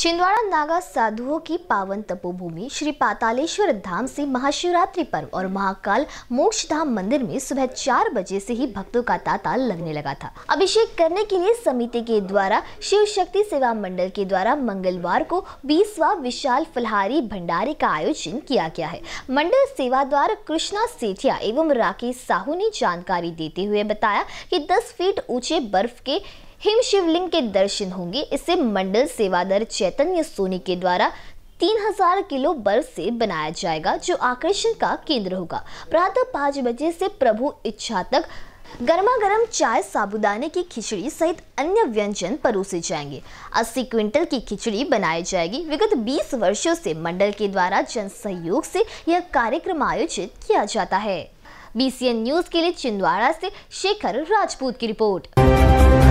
छिंदवाड़ा नागा साधुओं की पावन तपोभूमि श्री पातालेश्वर धाम से महाशिवरात्रि पर्व और महाकाल मोक्ष धाम मंदिर में सुबह चार बजे से ही भक्तों का तांता लगने लगा था अभिषेक करने के लिए समिति के द्वारा शिव शक्ति सेवा मंडल के द्वारा मंगलवार को बीसवा विशाल फलहारी भंडारे का आयोजन किया गया है मंडल द्वारा कृष्णा सेठिया एवं राकेश साहू ने जानकारी देते हुए बताया की दस फीट ऊंचे बर्फ के हिम शिवलिंग के दर्शन होंगे इसे मंडल सेवादर चैतन्य सोनी के द्वारा 3000 किलो बर्फ से बनाया जाएगा जो आकर्षण का केंद्र होगा प्रातः पाँच बजे से प्रभु इच्छा तक गर्मा गर्म चाय साबुदाने की खिचड़ी सहित अन्य व्यंजन परोसे जाएंगे 80 क्विंटल की खिचड़ी बनाई जाएगी विगत 20 वर्षों से मंडल के द्वारा जन सहयोग से यह कार्यक्रम आयोजित किया जाता है बी न्यूज के लिए छिंदवाड़ा से शेखर राजपूत की रिपोर्ट